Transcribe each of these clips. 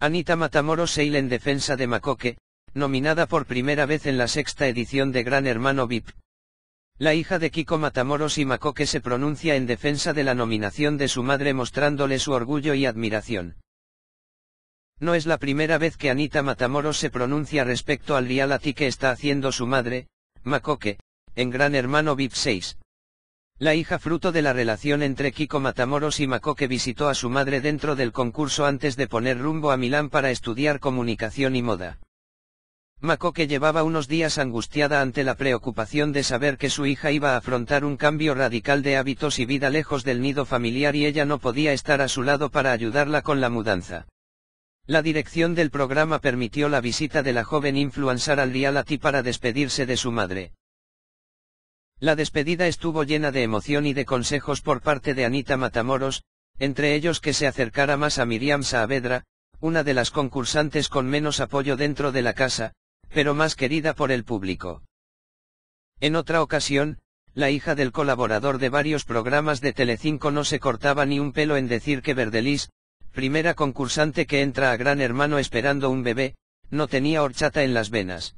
Anita Matamoros il en defensa de Macoque, nominada por primera vez en la sexta edición de Gran Hermano VIP. La hija de Kiko Matamoros y Makoke se pronuncia en defensa de la nominación de su madre mostrándole su orgullo y admiración. No es la primera vez que Anita Matamoros se pronuncia respecto al reality que está haciendo su madre, Macoque, en Gran Hermano VIP 6. La hija fruto de la relación entre Kiko Matamoros y Mako visitó a su madre dentro del concurso antes de poner rumbo a Milán para estudiar comunicación y moda. Mako llevaba unos días angustiada ante la preocupación de saber que su hija iba a afrontar un cambio radical de hábitos y vida lejos del nido familiar y ella no podía estar a su lado para ayudarla con la mudanza. La dirección del programa permitió la visita de la joven influencer al reality para despedirse de su madre. La despedida estuvo llena de emoción y de consejos por parte de Anita Matamoros, entre ellos que se acercara más a Miriam Saavedra, una de las concursantes con menos apoyo dentro de la casa, pero más querida por el público. En otra ocasión, la hija del colaborador de varios programas de Telecinco no se cortaba ni un pelo en decir que Verdelis, primera concursante que entra a Gran Hermano esperando un bebé, no tenía horchata en las venas.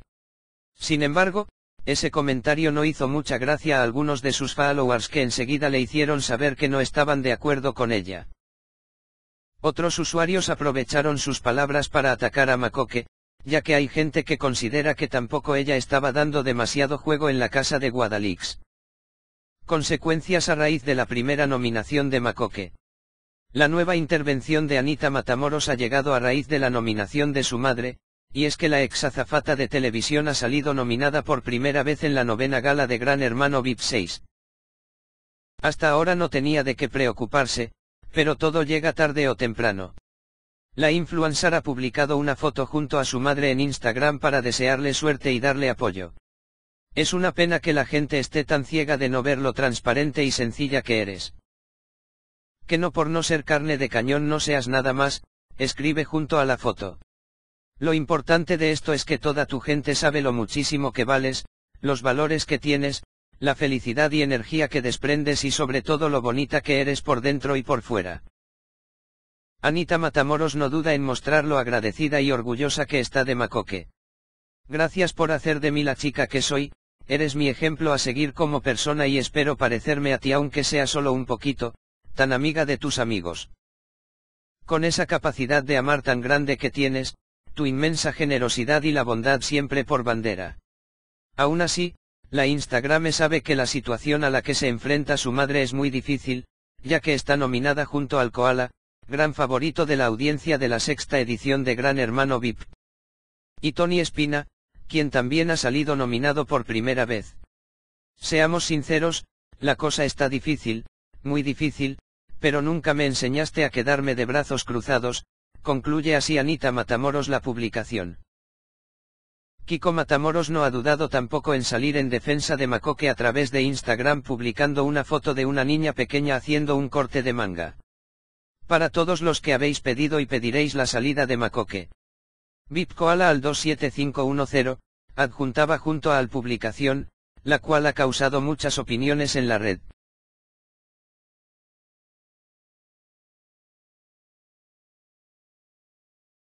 Sin embargo, ese comentario no hizo mucha gracia a algunos de sus followers que enseguida le hicieron saber que no estaban de acuerdo con ella. Otros usuarios aprovecharon sus palabras para atacar a Makoke, ya que hay gente que considera que tampoco ella estaba dando demasiado juego en la casa de Guadalix. Consecuencias a raíz de la primera nominación de Makoke. La nueva intervención de Anita Matamoros ha llegado a raíz de la nominación de su madre, y es que la ex azafata de televisión ha salido nominada por primera vez en la novena gala de Gran Hermano VIP 6. Hasta ahora no tenía de qué preocuparse, pero todo llega tarde o temprano. La influencer ha publicado una foto junto a su madre en Instagram para desearle suerte y darle apoyo. Es una pena que la gente esté tan ciega de no ver lo transparente y sencilla que eres. Que no por no ser carne de cañón no seas nada más, escribe junto a la foto. Lo importante de esto es que toda tu gente sabe lo muchísimo que vales, los valores que tienes, la felicidad y energía que desprendes y sobre todo lo bonita que eres por dentro y por fuera. Anita Matamoros no duda en mostrar lo agradecida y orgullosa que está de Macoque. Gracias por hacer de mí la chica que soy, eres mi ejemplo a seguir como persona y espero parecerme a ti aunque sea solo un poquito, tan amiga de tus amigos. Con esa capacidad de amar tan grande que tienes, tu inmensa generosidad y la bondad siempre por bandera. Aún así, la me sabe que la situación a la que se enfrenta su madre es muy difícil, ya que está nominada junto al Koala, gran favorito de la audiencia de la sexta edición de Gran Hermano VIP. Y Tony Espina, quien también ha salido nominado por primera vez. Seamos sinceros, la cosa está difícil, muy difícil, pero nunca me enseñaste a quedarme de brazos cruzados, Concluye así Anita Matamoros la publicación. Kiko Matamoros no ha dudado tampoco en salir en defensa de Makoke a través de Instagram publicando una foto de una niña pequeña haciendo un corte de manga. Para todos los que habéis pedido y pediréis la salida de Macoque. Koala al 27510, adjuntaba junto a al publicación, la cual ha causado muchas opiniones en la red.